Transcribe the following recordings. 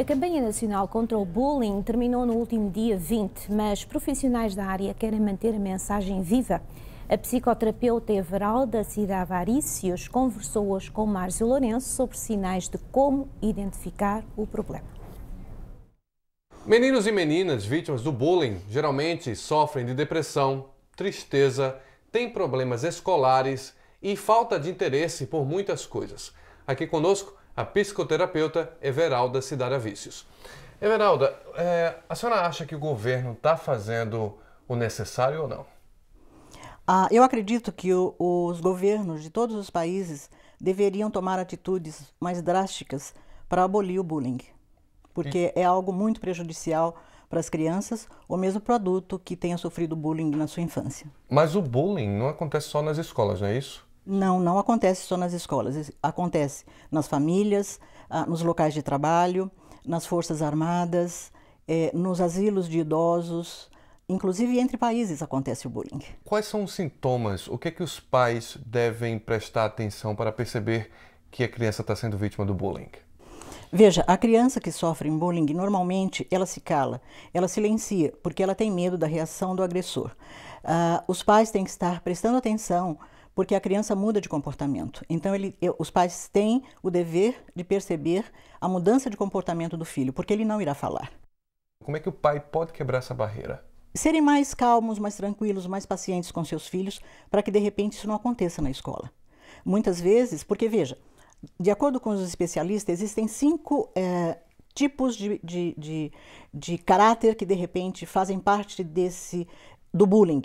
A campanha nacional contra o bullying terminou no último dia 20, mas profissionais da área querem manter a mensagem viva. A psicoterapeuta Everalda Cidavaricius conversou hoje com Márcio Lourenço sobre sinais de como identificar o problema. Meninos e meninas vítimas do bullying geralmente sofrem de depressão, tristeza, têm problemas escolares e falta de interesse por muitas coisas. Aqui conosco a psicoterapeuta Everalda Cidara Vícios. Everalda, é, a senhora acha que o governo está fazendo o necessário ou não? Ah, eu acredito que o, os governos de todos os países deveriam tomar atitudes mais drásticas para abolir o bullying, porque é algo muito prejudicial para as crianças ou mesmo para o adulto que tenha sofrido bullying na sua infância. Mas o bullying não acontece só nas escolas, não é isso? Não, não acontece só nas escolas, acontece nas famílias, ah, nos locais de trabalho, nas forças armadas, eh, nos asilos de idosos, inclusive entre países acontece o bullying. Quais são os sintomas? O que é que os pais devem prestar atenção para perceber que a criança está sendo vítima do bullying? Veja, a criança que sofre bullying, normalmente ela se cala, ela silencia, porque ela tem medo da reação do agressor. Uh, os pais têm que estar prestando atenção porque a criança muda de comportamento. Então, ele, eu, os pais têm o dever de perceber a mudança de comportamento do filho, porque ele não irá falar. Como é que o pai pode quebrar essa barreira? Serem mais calmos, mais tranquilos, mais pacientes com seus filhos, para que de repente isso não aconteça na escola. Muitas vezes, porque veja, de acordo com os especialistas, existem cinco é, tipos de, de, de, de caráter que de repente fazem parte desse do bullying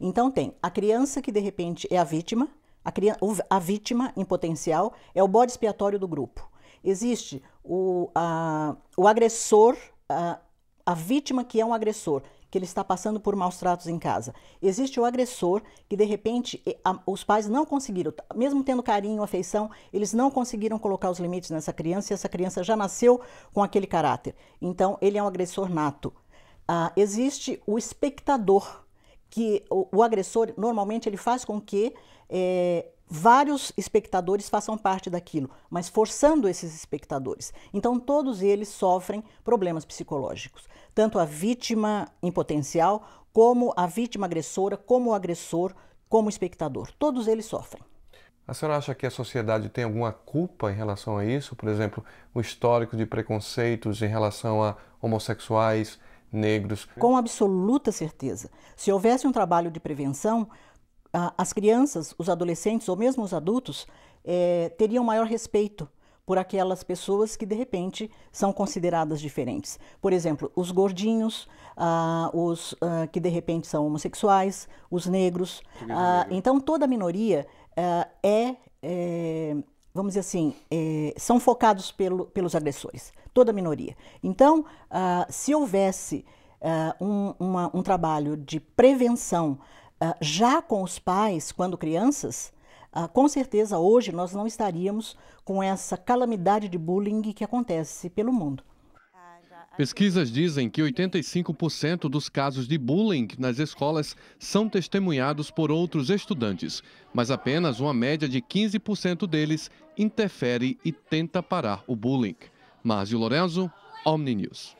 então tem a criança que de repente é a vítima, a, criança, a vítima em potencial é o bode expiatório do grupo. Existe o, a, o agressor, a, a vítima que é um agressor, que ele está passando por maus tratos em casa. Existe o agressor que de repente a, os pais não conseguiram, mesmo tendo carinho, afeição, eles não conseguiram colocar os limites nessa criança e essa criança já nasceu com aquele caráter. Então ele é um agressor nato. Ah, existe o espectador que o, o agressor, normalmente, ele faz com que é, vários espectadores façam parte daquilo, mas forçando esses espectadores. Então, todos eles sofrem problemas psicológicos, tanto a vítima em potencial, como a vítima agressora, como o agressor, como o espectador. Todos eles sofrem. A senhora acha que a sociedade tem alguma culpa em relação a isso? Por exemplo, o histórico de preconceitos em relação a homossexuais, negros. Com absoluta certeza. Se houvesse um trabalho de prevenção, as crianças, os adolescentes ou mesmo os adultos é, teriam maior respeito por aquelas pessoas que de repente são consideradas diferentes. Por exemplo, os gordinhos, ah, os ah, que de repente são homossexuais, os negros. Ah, então toda minoria ah, é, é vamos dizer assim, é, são focados pelo, pelos agressores, toda a minoria. Então, ah, se houvesse ah, um, uma, um, trabalho de prevenção ah, já com os pais, quando crianças, com certeza hoje nós não estaríamos com essa calamidade de bullying que acontece pelo mundo. Pesquisas dizem que 85% dos casos de bullying nas escolas são testemunhados por outros estudantes, mas apenas uma média de 15% deles interfere e tenta parar o bullying. Márcio Lorenzo, Omni News.